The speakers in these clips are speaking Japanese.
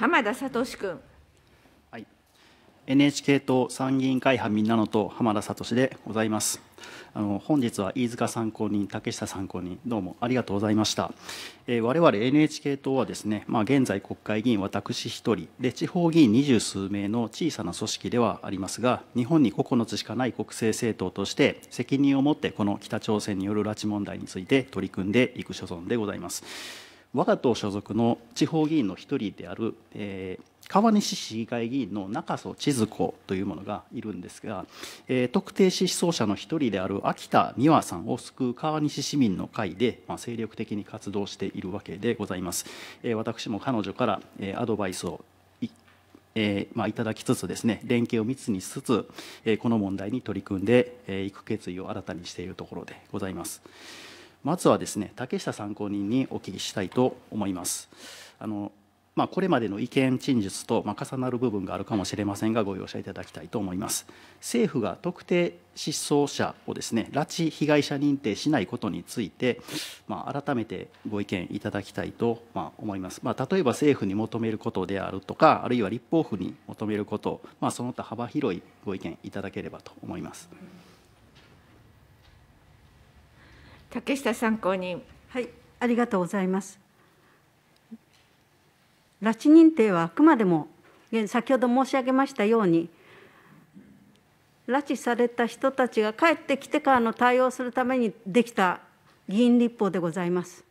浜田聡君。はい、NHK 党参議院会派みんなの党浜田聡でございます。あの本日は飯塚参考人、竹下参考人、どうもありがとうございました。えー、我々 NHK 党はですね、まあ、現在、国会議員、私一人で、地方議員二十数名の小さな組織ではありますが、日本に9つしかない国政政党として、責任を持ってこの北朝鮮による拉致問題について取り組んでいく所存でございます。我が党所属の地方議員の一人である、えー、川西市議会議員の中曽千鶴子というものがいるんですが、えー、特定失踪者の一人である秋田美和さんを救う川西市民の会で、まあ、精力的に活動しているわけでございます。えー、私も彼女から、えー、アドバイスをえーまあ、いただきつつですね連携を密にしつつ、えー、この問題に取り組んでい、えー、く決意を新たにしているところでございます。まずはですね竹下参考人にお聞きしたいと思います。あのまあ、これまでの意見陳述と、ま重なる部分があるかもしれませんがご容赦いただきたいと思います政府が特定失踪者をですね拉致被害者認定しないことについて、まあ、改めてご意見いただきたいと、ま思います、まあ、例えば政府に求めることであるとかあるいは立法府に求めること、まあ、その他幅広いご意見いただければと思います。竹下参考人はいありがとうございます拉致認定はあくまでも先ほど申し上げましたように拉致された人たちが帰ってきてからの対応するためにできた議員立法でございます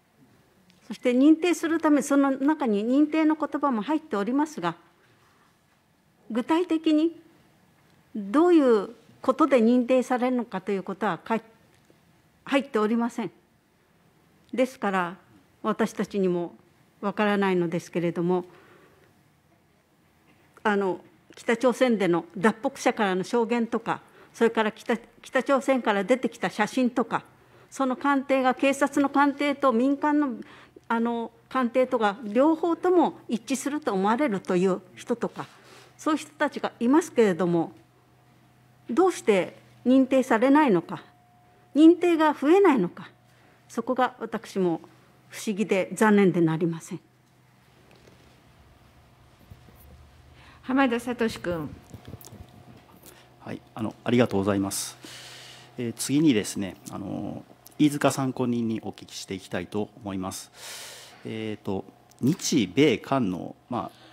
そして認定するためその中に認定の言葉も入っておりますが具体的にどういうことで認定されるのかということは書いて入っておりませんですから私たちにもわからないのですけれどもあの北朝鮮での脱北者からの証言とかそれから北北朝鮮から出てきた写真とかその鑑定が警察の鑑定と民間のあの鑑定とか両方とも一致すると思われるという人とかそういう人たちがいますけれどもどうして認定されないのか認定が増えないのかそこが私も不思議で残念でなりません浜田聡君はいあのありがとうございます、えー、次にですねあの飯塚参考人にお聞きしていきたいと思いますえっ、ー、と日米韓の、まあ、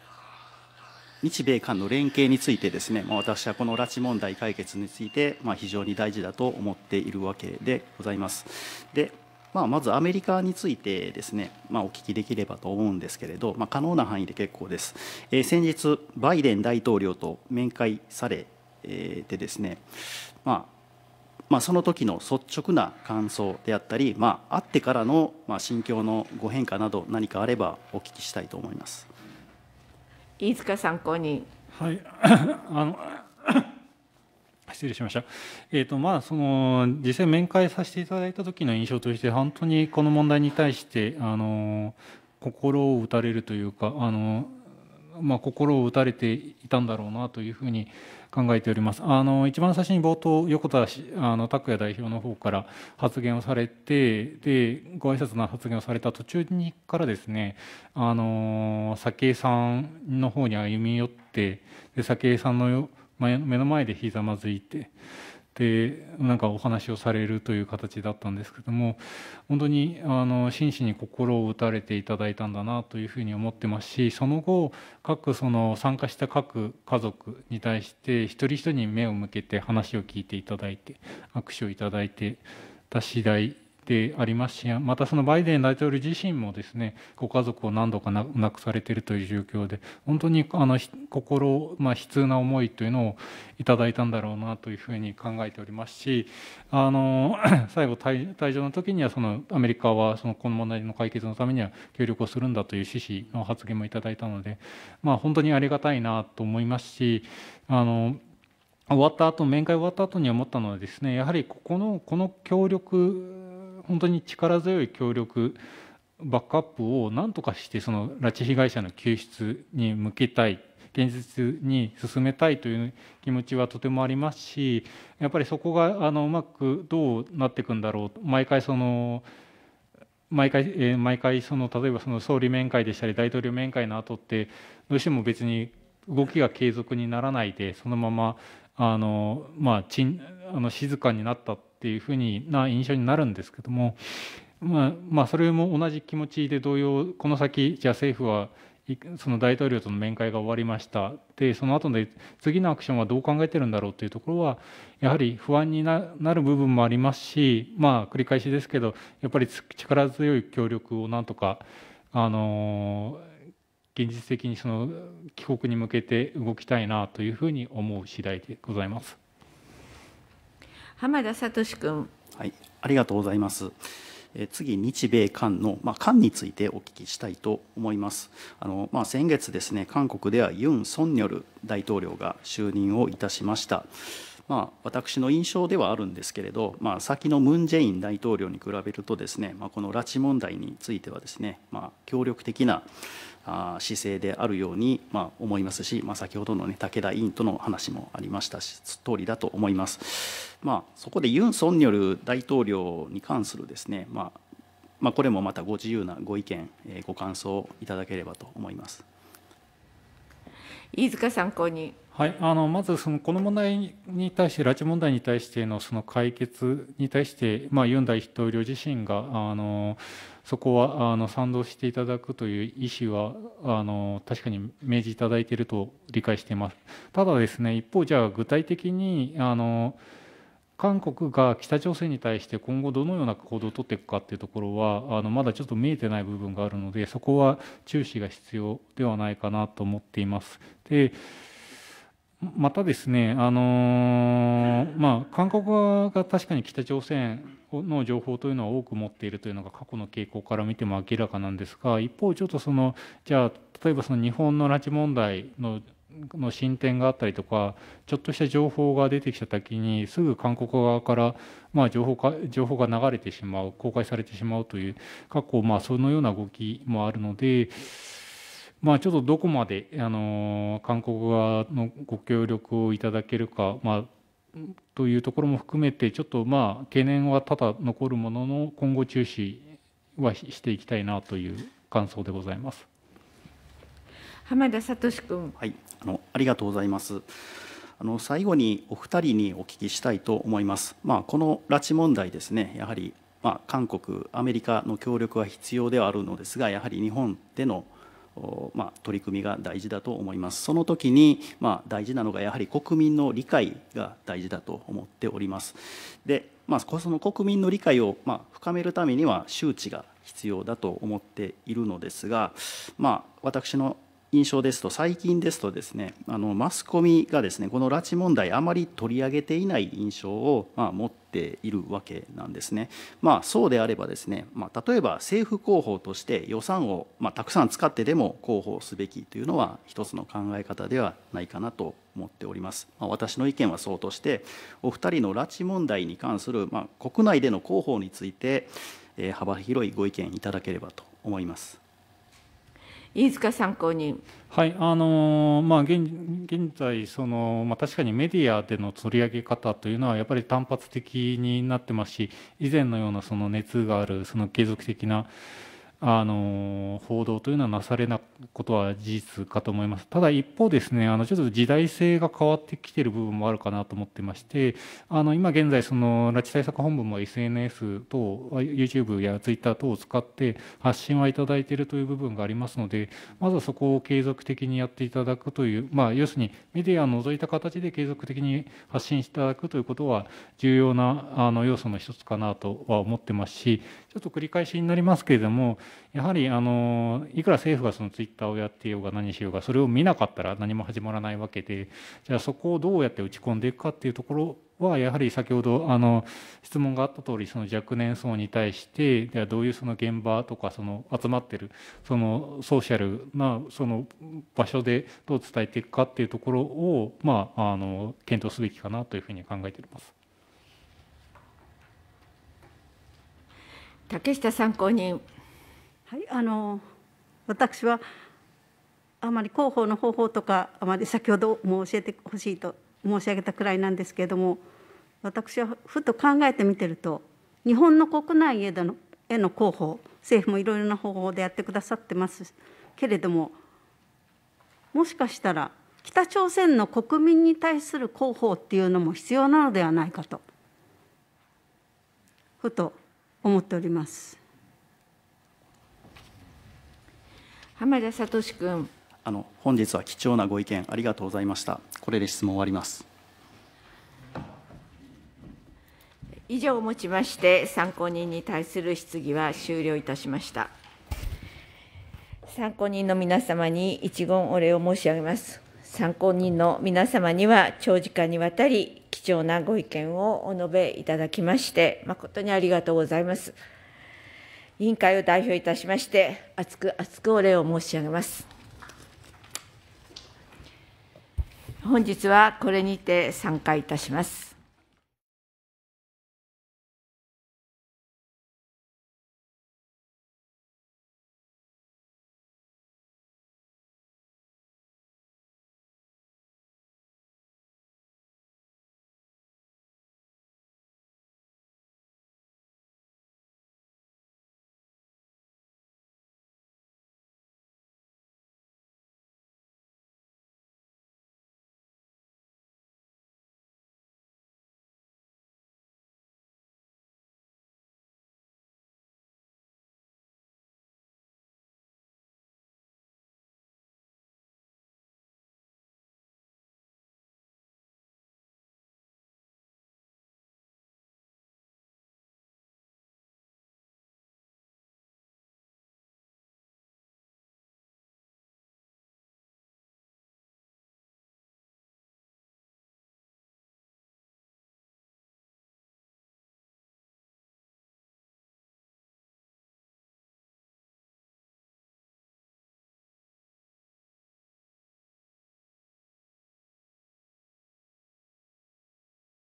日米韓の連携についてですね、まあ、私はこの拉致問題解決について、まあ、非常に大事だと思っているわけでございます。でまあ、まずアメリカについてですね、まあ、お聞きできればと思うんですけれど、まあ、可能な範囲で結構です、えー、先日、バイデン大統領と面会されてですね、まあ、まあ、その時の率直な感想であったり、まあ、会ってからの、ま心境のご変化など、何かあればお聞きしたいと思います。飯塚参考人。はい、あの 失礼しました、えーとまあ、その実際面会させていただいた時の印象として本当にこの問題に対してあの心を打たれるというかあの、まあ、心を打たれていたんだろうなというふうに考えております。あの一番最初に冒頭横田あの拓也代表の方から発言をされてでご挨拶の発言をされた途中にからですねあの早紀江さんの方に歩み寄ってで早紀江さんの目の前でひざまずいて。でなんかお話をされるという形だったんですけども本当にあの真摯に心を打たれていただいたんだなというふうに思ってますしその後各その参加した各家族に対して一人一人に目を向けて話を聞いていただいて握手をいただいてた次第でありますしまたそのバイデン大統領自身もですねご家族を何度か亡くされているという状況で本当にあの心、まあ、悲痛な思いというのをいただいたんだろうなというふうに考えておりますしあの 最後退場の時にはそのアメリカはそのこの問題の解決のためには協力をするんだという趣旨の発言もいただいたので、まあ、本当にありがたいなと思いますしあの終わった後面会終わった後に思ったのはですねやはりここのこの協力本当に力強い協力バックアップをなんとかしてその拉致被害者の救出に向けたい現実に進めたいという気持ちはとてもありますしやっぱりそこがあのうまくどうなっていくんだろう毎回その毎回、えー、毎回その例えばその総理面会でしたり大統領面会の後ってどうしても別に動きが継続にならないでそのまま、あのまあちんあの静かになったっていうふうにな印象になるんですけども、まあ、まあそれも同じ気持ちで同様この先じゃあ政府はその大統領との面会が終わりましたでその後で次のアクションはどう考えてるんだろうというところはやはり不安になる部分もありますしまあ繰り返しですけどやっぱり力強い協力をなんとかあのー現実的にその帰国に向けて動きたいなというふうに思う次第でございます浜田聡君。はい、ありがとうございます。え次、日米韓の、まあ、韓についてお聞きしたいと思います。あのまあ、先月ですね、韓国ではユン・ソンによる大統領が就任をいたしました。まあ、私の印象ではあるんですけれど、まあ、先のムン・ジェイン大統領に比べるとですね、まあ、この拉致問題についてはですね、まあ、協力的な姿勢であるように、まあ、思いますし、まあ、先ほどの、ね、武田委員との話もありましたし通りだと思います。まあ、そこでユン・ソンニョル大統領に関するですね、まあまあ、これもまたご自由なご意見、ご感想いただければと思います。飯塚参考人はい、あのまずそのこの問題に対して拉致問題に対してのその解決に対して、まあ、ユン大統領自身があのそこはあの賛同していただくという意思はあの確かに明示いただいていると理解しています。ただですね一方じゃあ具体的にあの韓国が北朝鮮に対して今後どのような行動を取っていくかというところはあのまだちょっと見えてない部分があるのでそこは注視が必要ではないかなと思っています。でまたですね、あのー、まあ、韓国側が確かに北朝鮮の情報というのは多く持っているというのが過去の傾向から見ても明らかなんですが一方、ちょっとそのじゃあ例えばその日本の拉致問題のの進展があったりとかちょっとした情報が出てきた時にすぐ韓国側から、まあ、情報か情報が流れてしまう公開されてしまうという過去、まあ、そのような動きもあるので。まあ、ちょっとどこまで、あの韓国側のご協力をいただけるか、まあ、というところも含めて、ちょっとまあ懸念はただ残るものの、今後、注視はしていきたいなという感想でございます浜田聡君、はい、あの。ありがとうございます。あの最後にお二人にお聞きしたいと思います。まあ、この拉致問題ですね、やはりまあ、韓国、アメリカの協力は必要ではあるのですが、やはり日本でのまあ、取り組みが大事だと思います。その時に、まあ、大事なのがやはり国民の理解が大事だと思っております。で、まあ、その国民の理解を、まあ、深めるためには周知が必要だと思っているのですが、まあ、私の印象ですと、最近ですとですね、あのマスコミがですね、この拉致問題、あまり取り上げていない印象を、まあ、持っているわけなんですね。まあ、そうであればですね、まあ、例えば政府広報として予算を、まあ、たくさん使ってでも広報すべきというのは、一つの考え方ではないかなと思っております。まあ、私の意見はそうとして、お二人の拉致問題に関する、まあ、国内での広報について、えー、幅広いご意見いただければと思います。飯塚参考人。はいあのまあ、現現在その、まあ、確かにメディアでの取り上げ方というのはやっぱり単発的になってますし以前のようなその熱があるその継続的なあの報道というのはなされなことは事実かと思います。ただ一方ですね、あのちょっと時代性が変わってきている部分もあるかなと思ってまして、あの今現在その拉致対策本部も SNS 等 YouTube や Twitter 等を使って発信はいただいているという部分がありますので、まずはそこを継続的にやっていただくという、まあ要するにメディアを除いた形で継続的に発信していただくということは重要なあの要素の一つかなとは思ってますし、ちょっと繰り返しになりますけれども、やはりあのいくら政府がそのツイッターをやってようが何しようがそれを見なかったら何も始まらないわけでじゃあそこをどうやって打ち込んでいくかっていうところはやはり先ほどあの質問があった通りその若年層に対してではどういうその現場とかその集まってるそのソーシャルなその場所でどう伝えていくかっていうところをまああの検討すべきかなというふうに考えております。竹下参考人はい、あの私はあまり広報の方法とかあまり先ほども教えてほしいと申し上げたくらいなんですけれども私はふと考えてみてると日本の国内へのへの広報政府もいろいろな方法でやってくださってますけれどももしかしたら北朝鮮の国民に対する広報っていうのも必要なのではないかとふと思っております。浜田聡君。あの本日は貴重なご意見ありがとうございました。これで質問終わります。以上をもちまして参考人に対する質疑は終了いたしました。参考人の皆様に一言お礼を申し上げます。参考人の皆様には長時間にわたり貴重なご意見をお述べいただきまして誠にありがとうございます。委員会を代表いたしまして、厚く厚くお礼を申し上げます。本日はこれにて参加いたします。